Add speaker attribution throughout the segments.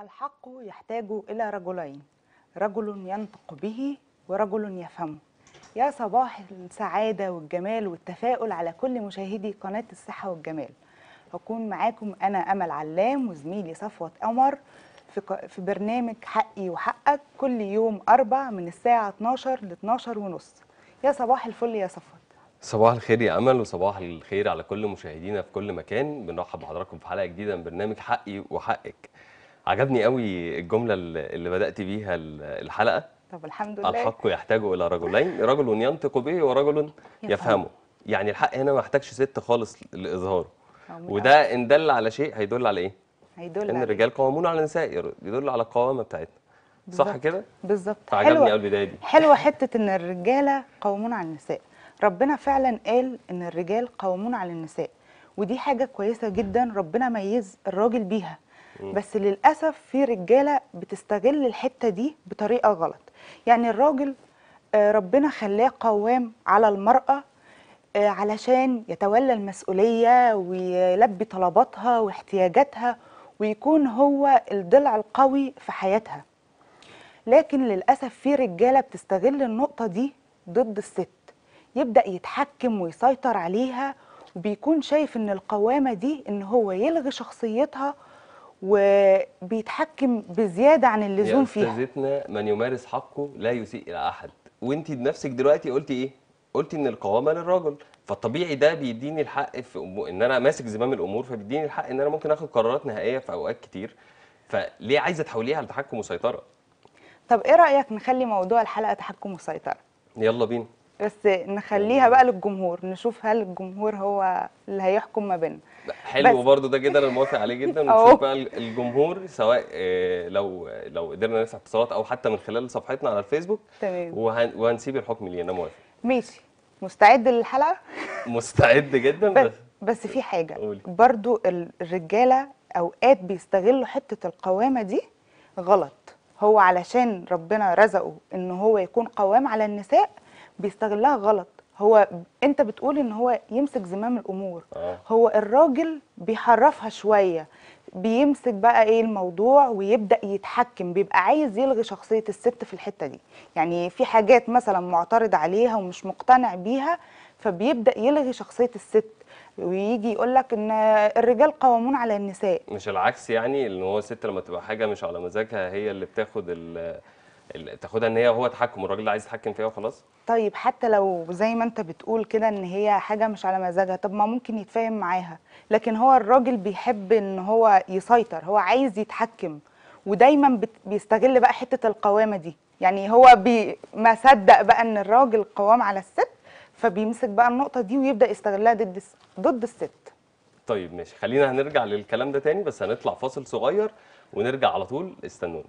Speaker 1: الحق يحتاج إلى رجلين رجل ينطق به ورجل يفهمه يا صباح السعادة والجمال والتفاؤل على كل مشاهدي قناة الصحة والجمال هكون معاكم أنا أمل علام وزميلي صفوة قمر في, في برنامج حقي وحقك كل يوم أربع من الساعة 12 ل 12 ونص يا صباح الفل يا صفوة
Speaker 2: صباح الخير يا امل وصباح الخير على كل مشاهدينا في كل مكان بنرحب بحضراتكم في حلقه جديده من برنامج حقي وحقك عجبني قوي الجمله اللي بدات بيها الحلقه
Speaker 1: طب الحمد لله الحق
Speaker 2: يحتاج الى رجلين رجل ينطق به ورجل يفهمه يعني الحق هنا ما يحتاجش ست خالص لاظهاره وده ان دل على شيء هيدل على ايه هيدل ان الرجال قوامون على النساء يدل على القوامه بتاعتنا صح كده
Speaker 1: بالظبط عجبني قوي البدايه دي حلوه حته ان الرجاله قوامون على النساء ربنا فعلا قال ان الرجال قوامون على النساء ودي حاجه كويسه جدا ربنا ميز الراجل بيها بس للاسف في رجاله بتستغل الحته دي بطريقه غلط يعني الراجل آه، ربنا خلاه قوام على المراه آه، علشان يتولى المسؤوليه ويلبي طلباتها واحتياجاتها ويكون هو الضلع القوي في حياتها لكن للاسف في رجاله بتستغل النقطه دي ضد الست يبدا يتحكم ويسيطر عليها وبيكون شايف ان القوامه دي ان هو يلغي شخصيتها وبيتحكم بزياده عن اللزوم فيها يا
Speaker 2: استاذتنا من يمارس حقه لا يسيء الى احد وانت بنفسك دلوقتي قلتي ايه قلتي ان القوامه للراجل فالطبيعي ده بيديني الحق في أمو... ان انا ماسك زمام الامور فبيديني الحق ان انا ممكن اخد قرارات نهائيه في اوقات كتير فليه عايزه تحوليها على تحكم وسيطره
Speaker 1: طب ايه رايك نخلي موضوع الحلقه تحكم وسيطره يلا بينا بس نخليها بقى للجمهور نشوف هل الجمهور هو اللي هيحكم ما بيننا حلو
Speaker 2: برضو ده جدا انا موافق عليه جدا ونشوف بقى الجمهور سواء آه، لو لو قدرنا نرفع اتصالات او حتى من خلال صفحتنا على الفيسبوك تمام وهن وهنسيب الحكم ليه انا موافق
Speaker 1: ماشي مستعد للحلقه
Speaker 2: مستعد جدا بس
Speaker 1: بس في حاجه قولي. برضو الرجاله اوقات بيستغلوا حته القوامه دي غلط هو علشان ربنا رزقه ان هو يكون قوام على النساء بيستغلها غلط هو انت بتقول ان هو يمسك زمام الامور آه. هو الراجل بيحرفها شويه بيمسك بقى ايه الموضوع ويبدا يتحكم بيبقى عايز يلغي شخصيه الست في الحته دي يعني في حاجات مثلا معترض عليها ومش مقتنع بيها فبيبدا يلغي شخصيه الست ويجي يقول لك ان الرجال قوامون على النساء
Speaker 2: مش العكس يعني ان هو الست لما تبقى حاجه مش على مزاجها هي اللي بتاخد تاخدها ان هي هو تحكم الراجل اللي عايز يتحكم فيها وخلاص
Speaker 1: طيب حتى لو زي ما انت بتقول كده ان هي حاجه مش على مزاجها طب ما ممكن يتفاهم معاها لكن هو الراجل بيحب ان هو يسيطر هو عايز يتحكم ودايما بيستغل بقى حته القوامه دي يعني هو بي ما صدق بقى ان الراجل قوام على الست فبيمسك بقى النقطه دي ويبدا يستغلها ضد ضد الست
Speaker 2: طيب ماشي خلينا هنرجع للكلام ده تاني بس هنطلع فاصل صغير ونرجع على طول استنونا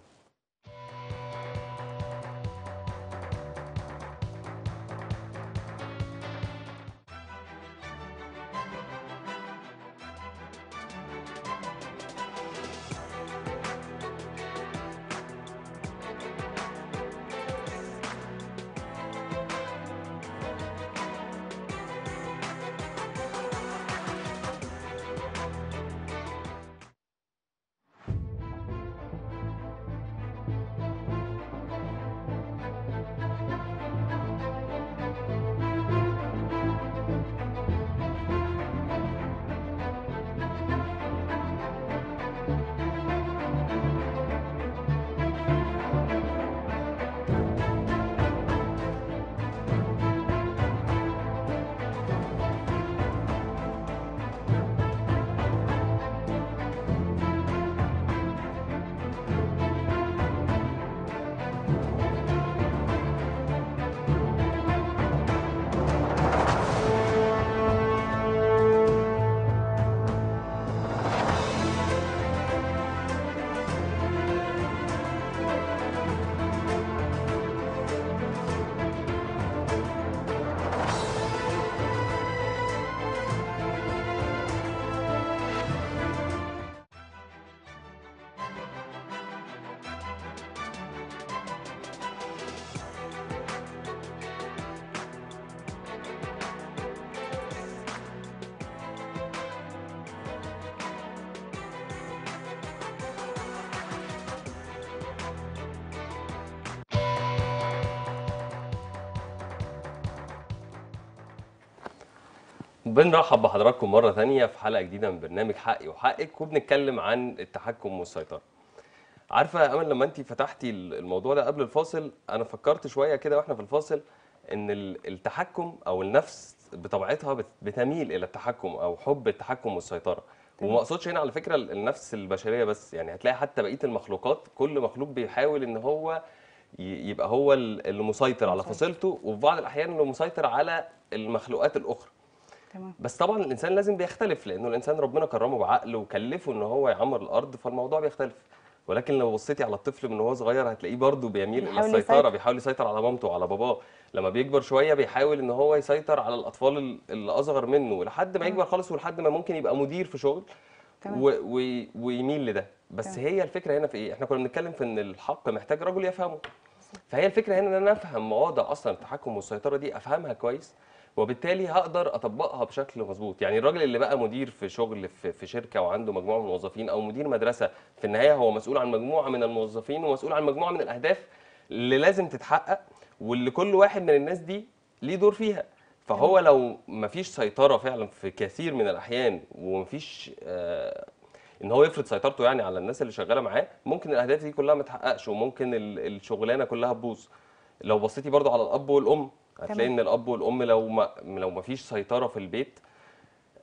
Speaker 2: بنرحب بحضراتكم مرة ثانية في حلقة جديدة من برنامج حقي وحقك وبنتكلم عن التحكم والسيطرة. عارفة يا أمل لما أنت فتحتي الموضوع ده قبل الفاصل أنا فكرت شوية كده وإحنا في الفاصل إن التحكم أو النفس بطبيعتها بتميل إلى التحكم أو حب التحكم والسيطرة. وما اقصدش هنا على فكرة النفس البشرية بس يعني هتلاقي حتى بقية المخلوقات كل مخلوق بيحاول إن هو يبقى هو المسيطر على فصيلته وفي بعض الأحيان المسيطر على المخلوقات الأخرى. تمام بس طبعا الانسان لازم بيختلف لانه الانسان ربنا كرمه بعقل وكلفه ان هو يعمر الارض فالموضوع بيختلف ولكن لو بصيتي على الطفل من وهو صغير هتلاقيه برضه بيميل الى السيطره بيحاول يسيطر على مامته وعلى باباه لما بيكبر شويه بيحاول ان هو يسيطر على الاطفال اللي اصغر منه لحد ما يكبر خالص ولحد ما ممكن يبقى مدير في شغل و... و... ويميل لده بس تمام. هي الفكره هنا في ايه احنا كنا بنتكلم في ان الحق محتاج رجل يفهمه فهي الفكره هنا ان انا افهم مواضع اصلا التحكم والسيطره دي افهمها كويس وبالتالي هقدر اطبقها بشكل مظبوط يعني الراجل اللي بقى مدير في شغل في, شركه وعنده مجموعه من الموظفين او مدير مدرسه في النهايه هو مسؤول عن مجموعه من الموظفين ومسؤول عن مجموعه من الاهداف اللي لازم تتحقق واللي كل واحد من الناس دي ليه دور فيها فهو لو مفيش سيطره فعلا في كثير من الاحيان ومفيش آه ان هو يفرض سيطرته يعني على الناس اللي شغاله معاه ممكن الاهداف دي كلها ما تحققش وممكن الشغلانه كلها تبوظ لو بصيتي برضو على الاب والام هتلاقي ان الاب والام لو ما لو ما فيش سيطره في البيت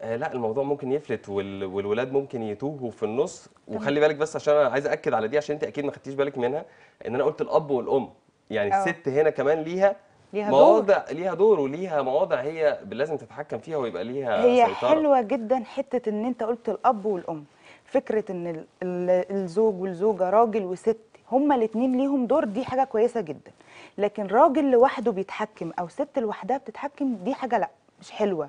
Speaker 2: آه لا الموضوع ممكن يفلت وال... والولاد ممكن يتوهوا في النص وخلي بالك بس عشان انا عايز اكد على دي عشان انت اكيد ما خدتيش بالك منها ان انا قلت الاب والام يعني أوه. الست هنا كمان ليها
Speaker 1: ليها مواضع
Speaker 2: دور. ليها دور وليها مواضع هي لازم تتحكم فيها ويبقى ليها هي سيطرة. حلوه
Speaker 1: جدا حته ان انت قلت الاب والام فكره ان الزوج والزوجه راجل وست هما الاثنين ليهم دور دي حاجه كويسه جدا لكن راجل لوحده بيتحكم او ست لوحدها بتتحكم دي حاجه لا مش حلوه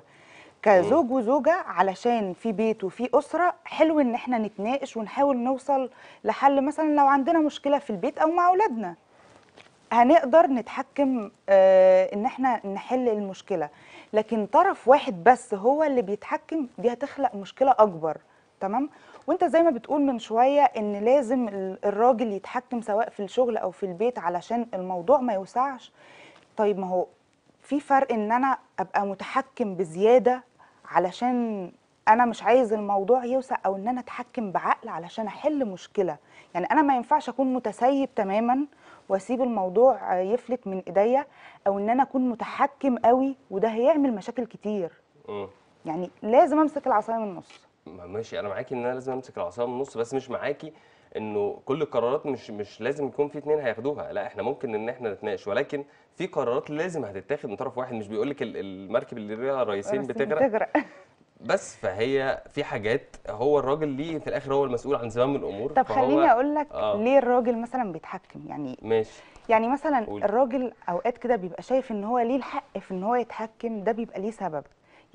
Speaker 1: كزوج وزوجه علشان في بيت وفي اسره حلو ان احنا نتناقش ونحاول نوصل لحل مثلا لو عندنا مشكله في البيت او مع اولادنا هنقدر نتحكم آه ان احنا نحل المشكله لكن طرف واحد بس هو اللي بيتحكم دي هتخلق مشكله اكبر تمام وانت زي ما بتقول من شويه ان لازم الراجل يتحكم سواء في الشغل او في البيت علشان الموضوع ما يوسعش طيب ما هو في فرق ان انا ابقى متحكم بزياده علشان انا مش عايز الموضوع يوسع او ان انا اتحكم بعقل علشان احل مشكله يعني انا ما ينفعش اكون متسيب تماما واسيب الموضوع يفلت من ايديا او ان انا اكون متحكم قوي وده هيعمل مشاكل كتير يعني لازم امسك العصايه من النص
Speaker 2: ماشي انا معاكي ان انا لازم امسك العصايه من النص بس مش معاكي انه كل القرارات مش مش لازم يكون في اثنين هياخدوها لا احنا ممكن ان احنا نتناقش ولكن في قرارات لازم هتتاخد من طرف واحد مش بيقول لك المركب اللي ليها رئيسين بتغرق بتغرق بس فهي في حاجات هو الراجل ليه في الاخر هو المسؤول عن زمام الامور طب خليني اقول لك آه.
Speaker 1: ليه الراجل مثلا بيتحكم يعني ماشي يعني مثلا قولي. الراجل اوقات كده بيبقى شايف ان هو ليه الحق في ان هو يتحكم ده بيبقى ليه سبب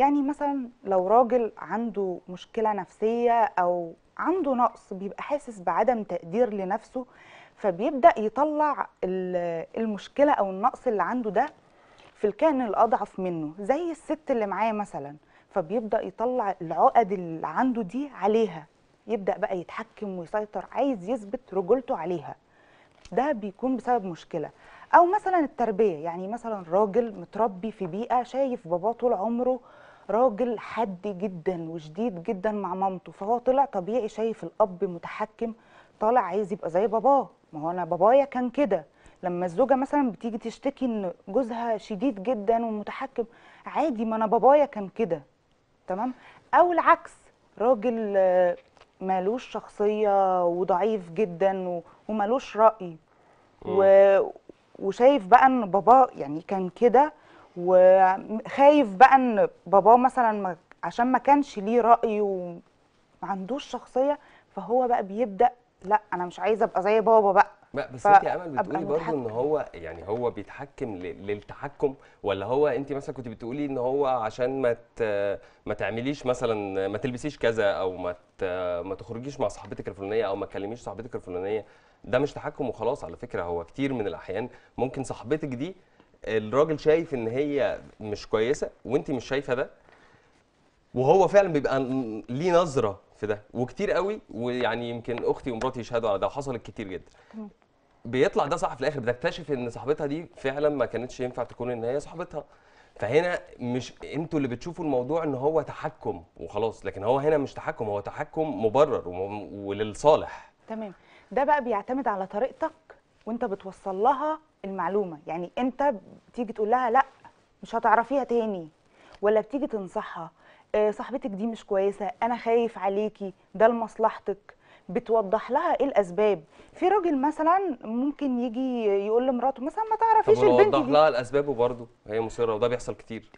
Speaker 1: يعني مثلا لو راجل عنده مشكلة نفسية أو عنده نقص بيبقى حاسس بعدم تقدير لنفسه فبيبدأ يطلع المشكلة أو النقص اللي عنده ده في الكائن الأضعف منه زي الست اللي معاه مثلا فبيبدأ يطلع العقد اللي عنده دي عليها يبدأ بقى يتحكم ويسيطر عايز يثبت رجولته عليها ده بيكون بسبب مشكلة أو مثلا التربية يعني مثلا راجل متربي في بيئة شايف باباه طول عمره راجل حدي جدا وشديد جدا مع مامته فهو طلع طبيعي شايف الاب متحكم طالع عايز يبقى زي باباه ما هو انا بابايا كان كده لما الزوجه مثلا بتيجي تشتكي ان جوزها شديد جدا ومتحكم عادي ما انا بابايا كان كده تمام او العكس راجل آه، مالوش شخصيه وضعيف جدا ومالوش راي و... وشايف بقى ان باباه يعني كان كده وخايف بقى ان باباه مثلا عشان ما كانش ليه راي وما عندوش شخصيه فهو بقى بيبدا لا انا مش عايزه ابقى زي بابا بقى
Speaker 2: بس انت يا امل بتقولي برضه ان هو يعني هو بيتحكم للتحكم ولا هو انت مثلا كنت بتقولي ان هو عشان ما ما تعمليش مثلا ما تلبسيش كذا او ما ما تخرجيش مع صاحبتك الفلانيه او ما تكلميش صاحبتك الفلانيه ده مش تحكم وخلاص على فكره هو كتير من الاحيان ممكن صاحبتك دي الراجل شايف ان هي مش كويسه وانت مش شايفه ده وهو فعلا بيبقى ليه نظره في ده وكتير قوي ويعني يمكن اختي ومراتي يشهدوا على ده وحصلت كتير جدا بيطلع ده صح في الاخر بتكتشف ان صاحبتها دي فعلا ما كانتش ينفع تكون ان هي صاحبتها فهنا مش انتوا اللي بتشوفوا الموضوع ان هو تحكم وخلاص لكن هو هنا مش تحكم هو تحكم مبرر وللصالح
Speaker 1: تمام ده بقى بيعتمد على طريقتك وانت بتوصل لها المعلومه يعني امتى بتيجي تقول لها لا مش هتعرفيها تاني ولا بتيجي تنصحها آه، صاحبتك دي مش كويسه انا خايف عليكي ده لمصلحتك بتوضح لها ايه الاسباب في راجل مثلا ممكن يجي يقول لمراته مثلا ما تعرفيش البنت دي وضح
Speaker 2: لها الاسباب وبرده هي مصره وده بيحصل كتير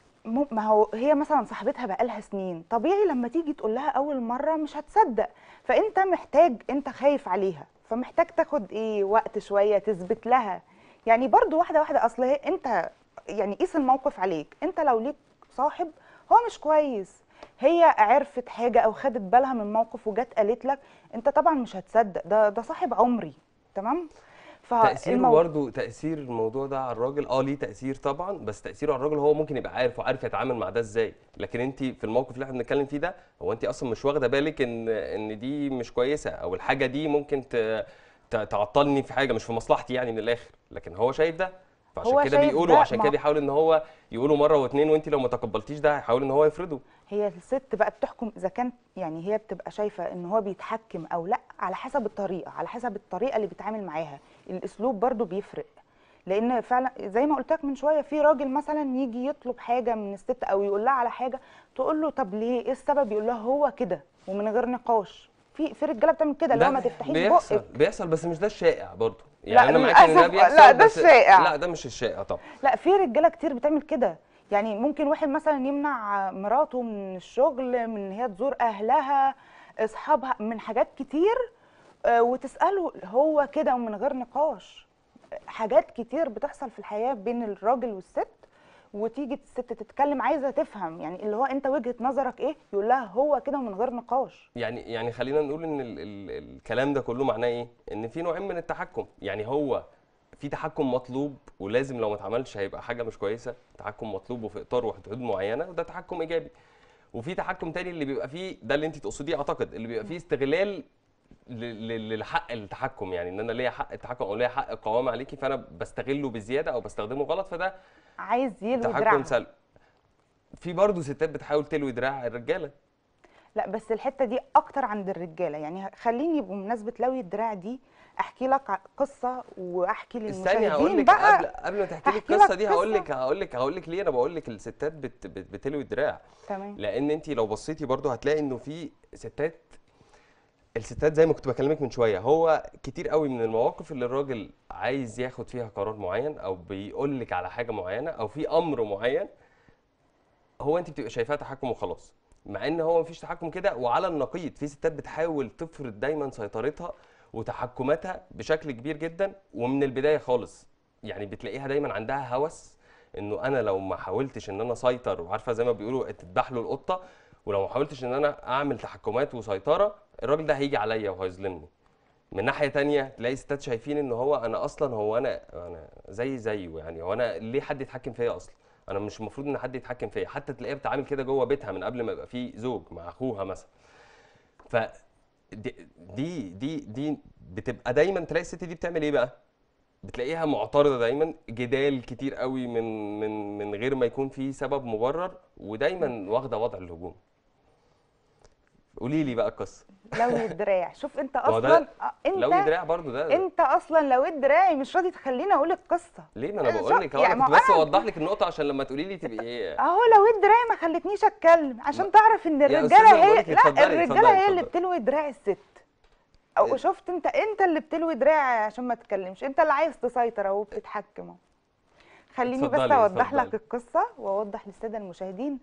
Speaker 1: ما هو هي مثلا صاحبتها بقالها سنين طبيعي لما تيجي تقول لها اول مره مش هتصدق فانت محتاج انت خايف عليها فمحتاج تاخد ايه وقت شويه تثبت لها يعني برضو واحده واحده اصل انت يعني قيس الموقف عليك انت لو ليك صاحب هو مش كويس هي عرفت حاجه او خدت بالها من موقف وجت قالت لك انت طبعا مش هتصدق ده ده صاحب عمري تمام تاثيره المو... برضه
Speaker 2: تاثير الموضوع ده على الراجل اه ليه تاثير طبعا بس تاثيره على الراجل هو ممكن يبقى عارف وعارف يتعامل مع ده ازاي لكن انت في الموقف اللي احنا بنتكلم فيه ده هو انت اصلا مش واخده بالك ان ان دي مش كويسه او الحاجه دي ممكن ت... تعطلني في حاجه مش في مصلحتي يعني من الاخر لكن هو شايف ده فعشان كده بيقولوا عشان كده بيحاول ان هو يقولوا مره واثنين وانت لو ما تقبلتيش ده هيحاول ان هو يفرضه
Speaker 1: هي الست بقى بتحكم اذا كان يعني هي بتبقى شايفه ان هو بيتحكم او لا على حسب الطريقه على حسب الطريقه اللي بيتعامل معاها الاسلوب برده بيفرق لان فعلا زي ما قلت لك من شويه في راجل مثلا يجي يطلب حاجه من الست او يقول لها على حاجه تقول له طب ليه ايه السبب يقول لها هو كده ومن غير نقاش في في رجاله بتعمل كده اللي هو ما تفتحيش بقك بيحصل
Speaker 2: بيحصل بس مش ده الشائع برضه يعني لا انا معاك ان ده بيحصل لا ده الشائع لا ده مش الشائع طبعا
Speaker 1: لا في رجاله كتير بتعمل كده يعني ممكن واحد مثلا يمنع مراته من الشغل من ان هي تزور اهلها اصحابها من حاجات كتير آه، وتساله هو كده ومن غير نقاش حاجات كتير بتحصل في الحياه بين الراجل والست وتيجي الست تتكلم عايزه تفهم يعني اللي هو انت وجهه نظرك ايه يقول لها هو كده من غير نقاش
Speaker 2: يعني يعني خلينا نقول ان ال ال الكلام ده كله معناه ايه ان في نوعين من التحكم يعني هو في تحكم مطلوب ولازم لو ما اتعملش هيبقى حاجه مش كويسه تحكم مطلوب وفي اطار وحدود معينه وده تحكم ايجابي وفي تحكم تاني اللي بيبقى فيه ده اللي انت تقصديه اعتقد اللي بيبقى فيه استغلال للحق التحكم يعني ان انا ليا حق التحكم او ليا حق القوام عليكي فانا بستغله بزياده او بستخدمه غلط فده عايز يلوي دراعها سل... في برضه ستات بتحاول تلوي دراع الرجاله
Speaker 1: لا بس الحته دي اكتر عند الرجاله يعني خليني بمناسبه لوي الدراع دي احكي لك قصه واحكي للمشاهدين بقى قبل
Speaker 2: قبل ما تحكي لي القصه دي هقول لك هقول لك هقول لك ليه انا بقول لك الستات بت بتلوي الدراع تمام لان انت لو بصيتي برضو هتلاقي انه في ستات الستات زي ما كنت بكلمك من شويه هو كتير قوي من المواقف اللي الراجل عايز ياخد فيها قرار معين او بيقول لك على حاجه معينه او في امر معين هو انت بتبقى شايفاه تحكم وخلاص مع ان هو مفيش تحكم كده وعلى النقيض في ستات بتحاول تفرض دايما سيطرتها وتحكماتها بشكل كبير جدا ومن البدايه خالص يعني بتلاقيها دايما عندها هوس انه انا لو ما حاولتش ان انا اسيطر وعارفه زي ما بيقولوا تذبح له القطه ولو ما حاولتش ان انا اعمل تحكمات وسيطره الراجل ده هيجي عليا وهيظلمني من ناحيه تانية تلاقي ستات شايفين ان هو انا اصلا هو انا انا زي زيه يعني هو انا ليه حد يتحكم فيا اصلا انا مش المفروض ان حد يتحكم فيا حتى تلاقيها بتعامل كده جوه بيتها من قبل ما يبقى في زوج مع اخوها مثلا ف دي دي دي بتبقى دايما تلاقي الست دي بتعمل ايه بقى بتلاقيها معترضه دايما جدال كتير قوي من من من غير ما يكون في سبب مبرر ودايما واخده وضع الهجوم قولي لي بقى القصه
Speaker 1: لوي الدراع شوف انت اصلا آه، انت لوي دراع برضو ده, ده انت اصلا لوي دراعي مش راضي تخليني اقول القصه
Speaker 2: ليه ما انا آه، بقول لك يعني كنت بس اوضح لك النقطه عشان لما تقولي لي تبقي ايه
Speaker 1: اهو لوي الدراعي ما خلتنيش اتكلم عشان تعرف ان الرجاله هي لا الرجاله هي اللي بتلوي دراع الست او إيه؟ شفت انت انت اللي بتلوي دراعي عشان ما تتكلمش انت اللي عايز تسيطر اهو بتتحكم خليني بس اوضح لك القصه واوضح للساده المشاهدين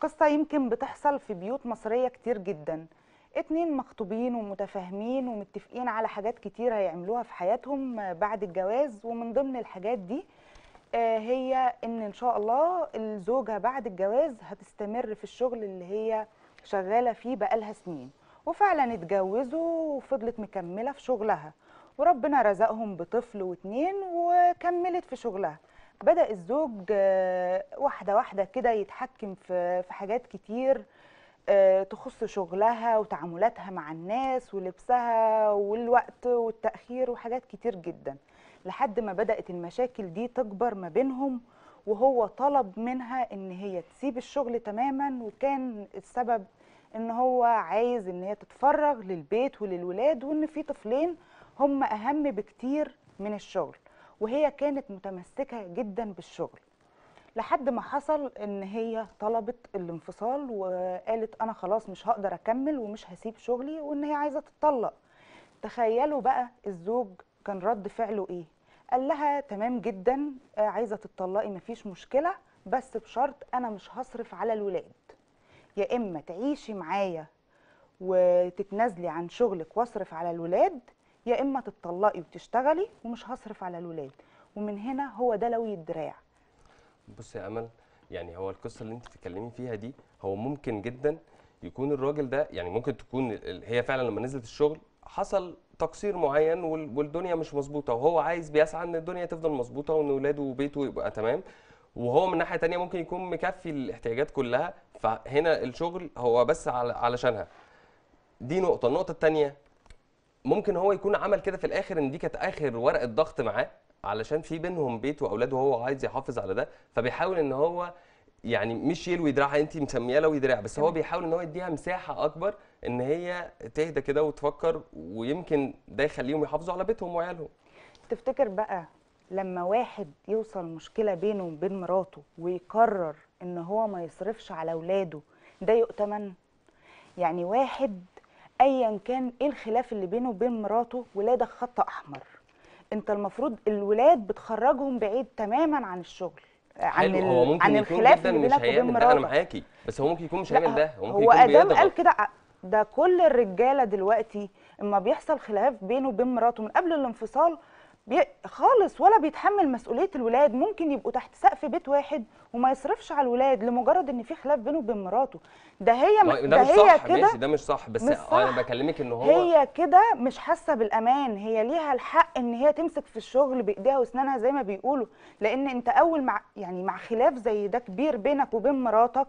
Speaker 1: قصة يمكن بتحصل في بيوت مصرية كتير جدا اتنين مخطوبين ومتفاهمين ومتفقين على حاجات كتير هيعملوها في حياتهم بعد الجواز ومن ضمن الحاجات دي آه، هي ان ان شاء الله الزوجة بعد الجواز هتستمر في الشغل اللي هي شغالة فيه بقالها سنين وفعلا اتجوزوا وفضلت مكملة في شغلها وربنا رزقهم بطفل واتنين وكملت في شغلها بدا الزوج آه، واحده واحده كده يتحكم في في حاجات كتير آه، تخص شغلها وتعاملاتها مع الناس ولبسها والوقت والتاخير وحاجات كتير جدا لحد ما بدات المشاكل دي تكبر ما بينهم وهو طلب منها ان هي تسيب الشغل تماما وكان السبب ان هو عايز ان هي تتفرغ للبيت وللولاد وان في طفلين هم اهم بكتير من الشغل وهي كانت متمسكه جدا بالشغل لحد ما حصل ان هي طلبت الانفصال وقالت انا خلاص مش هقدر اكمل ومش هسيب شغلي وان هي عايزه تتطلق تخيلوا بقى الزوج كان رد فعله ايه قال لها تمام جدا آه، عايزه تتطلقي مفيش مشكله بس بشرط انا مش هصرف على الولاد يا اما تعيشي معايا وتتنازلي عن شغلك واصرف على الولاد يا اما تتطلقي وتشتغلي ومش هصرف على الولاد ومن هنا هو ده لوي الدراع
Speaker 2: بصي يا امل يعني هو القصه اللي انت بتتكلمي فيها دي هو ممكن جدا يكون الراجل ده يعني ممكن تكون هي فعلا لما نزلت الشغل حصل تقصير معين والدنيا مش مظبوطه وهو عايز بيسعى ان الدنيا تفضل مظبوطه وان اولاده وبيته يبقى تمام وهو من ناحيه تانية ممكن يكون مكفي الاحتياجات كلها فهنا الشغل هو بس علشانها دي نقطه النقطه الثانيه ممكن هو يكون عمل كده في الاخر ان دي كانت اخر ورقه ضغط معاه علشان في بينهم بيت واولاده وهو عايز يحافظ على ده فبيحاول ان هو يعني مش يلوي دراعها انت مسميه لوي دراع بس هو بيحاول ان هو يديها مساحه اكبر ان هي تهدى كده وتفكر ويمكن ده يخليهم يحافظوا على بيتهم وعيالهم
Speaker 1: تفتكر بقى لما واحد يوصل مشكله بينه وبين مراته ويقرر ان هو ما يصرفش على اولاده ده يؤتمن يعني واحد ايا كان ايه الخلاف اللي بينه وبين مراته ولادك خط احمر انت المفروض الولاد بتخرجهم بعيد تماما عن الشغل عن هو ممكن عن الخلاف اللي بينك وبين مراتك انا
Speaker 2: معاكي بس هو ممكن يكون مش هيعمل ده هو ممكن هو ادم قال
Speaker 1: كده ده كل الرجاله دلوقتي اما بيحصل خلاف بينه وبين مراته من قبل الانفصال بي... خالص ولا بيتحمل مسؤوليه الولاد ممكن يبقوا تحت سقف بيت واحد وما يصرفش على الولاد لمجرد ان في خلاف بينه وبين مراته ده هي م... ده, ده مش هي كده ده مش
Speaker 2: صح بس مش صح. آه، انا بكلمك ان هو هي
Speaker 1: كده مش حاسه بالامان هي ليها الحق ان هي تمسك في الشغل بايديها واسنانها زي ما بيقولوا لان انت اول مع يعني مع خلاف زي ده كبير بينك وبين مراتك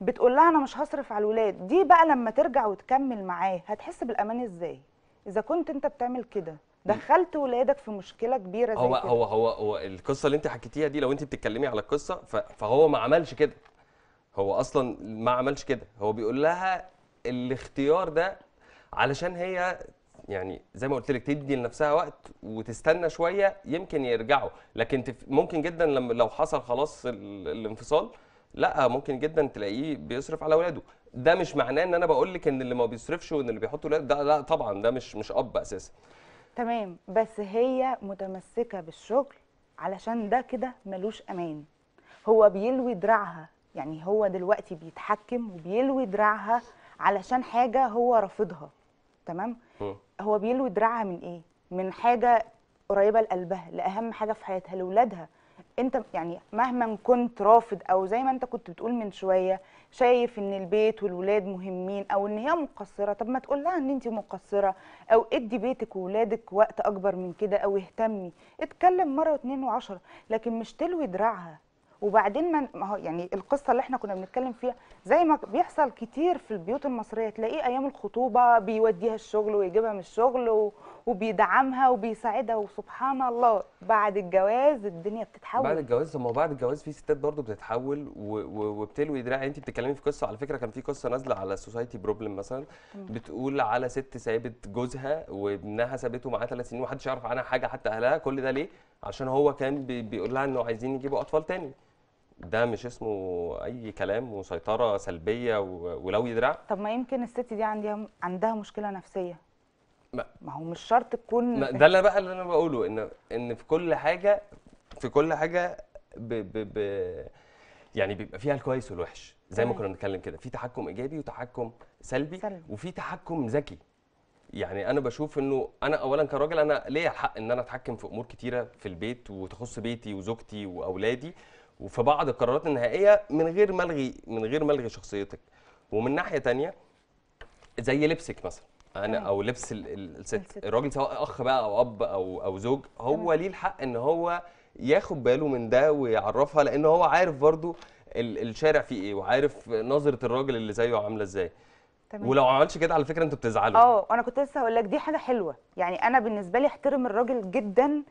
Speaker 1: بتقول لها انا مش هصرف على الولاد دي بقى لما ترجع وتكمل معاه هتحس بالامان ازاي اذا كنت انت بتعمل كده دخلت ولادك في مشكله كبيره زي هو كده. هو
Speaker 2: هو هو القصه اللي انت حكيتيها دي لو انت بتتكلمي على القصه فهو ما عملش كده هو اصلا ما عملش كده هو بيقول لها الاختيار ده علشان هي يعني زي ما قلت لك تدي لنفسها وقت وتستنى شويه يمكن يرجعوا لكن ممكن جدا لما لو حصل خلاص الانفصال لا ممكن جدا تلاقيه بيصرف على اولاده ده مش معناه ان انا بقول لك ان اللي ما بيصرفش وان اللي بيحط ولاده ده لا طبعا ده مش مش اب اساسا
Speaker 1: تمام بس هي متمسكه بالشغل علشان ده كده ملوش امان هو بيلوي دراعها يعني هو دلوقتي بيتحكم وبيلوي دراعها علشان حاجه هو رافضها تمام هو بيلوي دراعها من ايه من حاجه قريبه لقلبها لاهم حاجه في حياتها لاولادها انت يعني مهما كنت رافض او زي ما انت كنت بتقول من شويه شايف ان البيت والولاد مهمين او ان هي مقصره طب ما تقول لها ان انت مقصره او ادي بيتك وولادك وقت اكبر من كده او اهتمي اتكلم مره واتنين وعشرة لكن مش تلوي دراعها وبعدين ما هو يعني القصه اللي احنا كنا بنتكلم فيها زي ما بيحصل كتير في البيوت المصريه تلاقيه ايام الخطوبه بيوديها الشغل ويجيبها من الشغل وبيدعمها وبيساعدها وسبحان الله بعد الجواز الدنيا بتتحول بعد
Speaker 2: الجواز ما بعد الجواز في ستات برضو بتتحول وبتلوي دراعي انت بتتكلمي في قصه على فكره كان في قصه نازله على سوسايتي بروبلم مثلا بتقول على ست سابت جوزها وابنها سابته معاه ثلاث سنين ومحدش يعرف عنها حاجه حتى اهلها كل ده ليه عشان هو كان بيقول لها انه عايزين يجيبوا اطفال تاني ده مش اسمه اي كلام وسيطره سلبيه ولو يدرع
Speaker 1: طب ما يمكن الست دي عندها عندها مشكله نفسيه ما, ما هو مش شرط تكون ده
Speaker 2: اللي بقى اللي انا بقوله ان ان في كل حاجه في كل حاجه ب ب ب يعني بيبقى فيها الكويس والوحش زي ما كنا بنتكلم كده في تحكم ايجابي وتحكم سلبي, سلبي. وفي تحكم ذكي يعني انا بشوف انه انا اولا كراجل انا ليا الحق ان انا اتحكم في امور كتيره في البيت وتخص بيتي وزوجتي واولادي وفي بعض القرارات النهائيه من غير ما الغي من غير ما الغي شخصيتك ومن ناحيه تانية زي لبسك مثلا انا او لبس الست الراجل سواء اخ بقى او اب او او زوج هو ليه الحق ان هو ياخد باله من ده ويعرفها لان هو عارف برضو الشارع فيه ايه وعارف نظره الراجل اللي زيه عامله ازاي
Speaker 1: تمام. ولو عملش كده على فكره انت
Speaker 2: بتزعله اه
Speaker 1: انا كنت لسه هقول لك دي حاجه حلوه يعني انا بالنسبه لي احترم الراجل جدا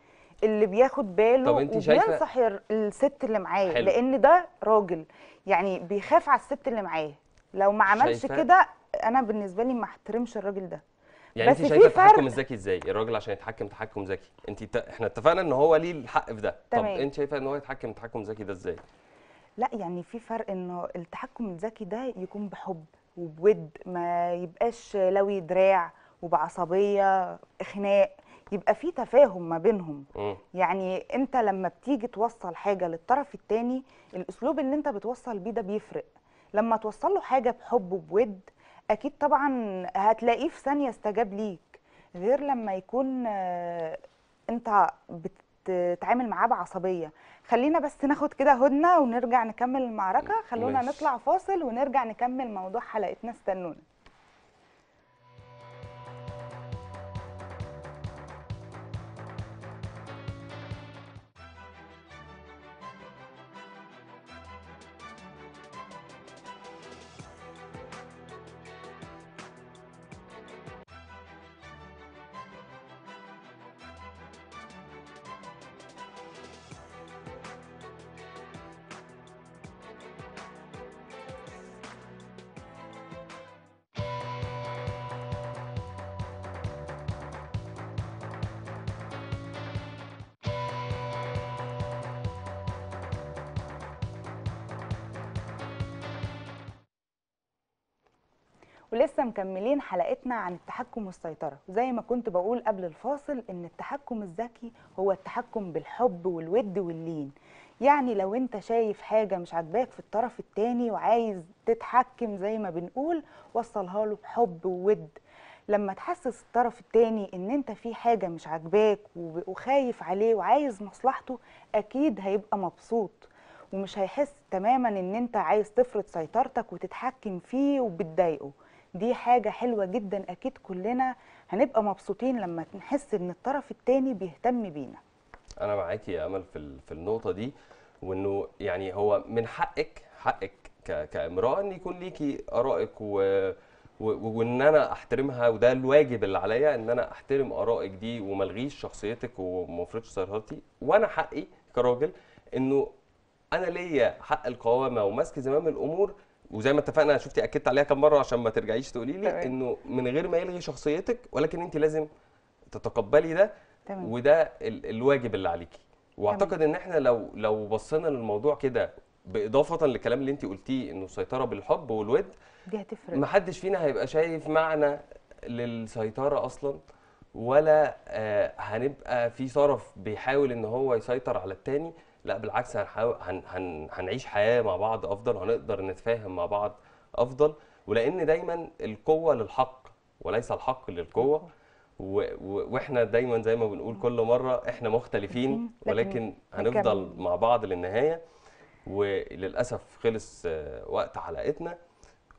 Speaker 1: اللي بياخد باله وبينصح شايفة... الست اللي معاه لان ده راجل يعني بيخاف على الست اللي معاه لو ما عملش شايفة... كده انا بالنسبه لي ما احترمش الراجل ده
Speaker 2: يعني بس انت شايفه التحكم الذكي ازاي الراجل عشان يتحكم تحكم ذكي انت ت... احنا اتفقنا ان هو ليه الحق في ده تمام. طب انت شايفه ان هو يتحكم تحكم ذكي ده ازاي
Speaker 1: لا يعني في فرق انه التحكم الذكي ده يكون بحب وبود ما يبقاش لوي دراع وبعصبيه خناق يبقى في تفاهم ما بينهم م. يعني انت لما بتيجي توصل حاجه للطرف الثاني الاسلوب اللي انت بتوصل بيه ده بيفرق لما توصل له حاجه بحب وبود اكيد طبعا هتلاقيه في ثانيه استجاب ليك غير لما يكون آه، انت بتتعامل معاه بعصبيه خلينا بس ناخد كده هدنه ونرجع نكمل المعركه خلونا ماشي. نطلع فاصل ونرجع نكمل موضوع حلقتنا استنونا ولسه مكملين حلقتنا عن التحكم والسيطرة زي ما كنت بقول قبل الفاصل ان التحكم الذكي هو التحكم بالحب والود واللين يعني لو انت شايف حاجة مش عاجباك في الطرف التاني وعايز تتحكم زي ما بنقول وصلها له بحب وود لما تحسس الطرف التاني ان انت في حاجة مش عاجباك وخايف عليه وعايز مصلحته اكيد هيبقى مبسوط ومش هيحس تماما ان انت عايز تفرض سيطرتك وتتحكم فيه وبتضايقه دي حاجه حلوه جدا اكيد كلنا هنبقى مبسوطين لما نحس ان الطرف الثاني بيهتم بينا
Speaker 2: انا معاكي يا امل في في النقطه دي وانه يعني هو من حقك حقك كامراه ان يكون ليكي ارائك و وان انا احترمها وده الواجب اللي عليا ان انا احترم ارائك دي وما الغيش شخصيتك وما افرضش سيطرتي وانا حقي كراجل انه انا ليا حق القوامه ومسك زمام الامور وزي ما اتفقنا شفتي اكدت عليها كم مره عشان ما ترجعيش تقولي لي انه من غير ما يلغي شخصيتك ولكن انت لازم تتقبلي ده تمام. وده الواجب اللي عليكي واعتقد ان احنا لو لو بصينا للموضوع كده باضافه للكلام اللي انت قلتيه انه السيطره بالحب والود دي هتفرق محدش فينا هيبقى شايف معنى للسيطره اصلا ولا آه هنبقى في طرف بيحاول ان هو يسيطر على التاني لا بالعكس هنحاول هن هن هنعيش حياه مع بعض افضل وهنقدر نتفاهم مع بعض افضل ولان دايما القوه للحق وليس الحق للقوه واحنا دايما زي ما بنقول كل مره احنا مختلفين ولكن هنفضل مع بعض للنهايه وللاسف خلص آه، وقت حلقتنا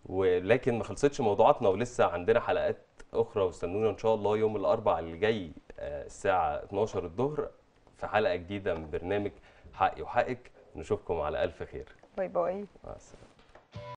Speaker 2: ولكن ما خلصتش موضوعاتنا ولسه عندنا حلقات اخرى واستنونا ان شاء الله يوم الاربعاء اللي جاي آه، الساعه 12 الظهر في حلقه جديده من برنامج حقي وحقك نشوفكم على ألف خير باي باي مع السلامة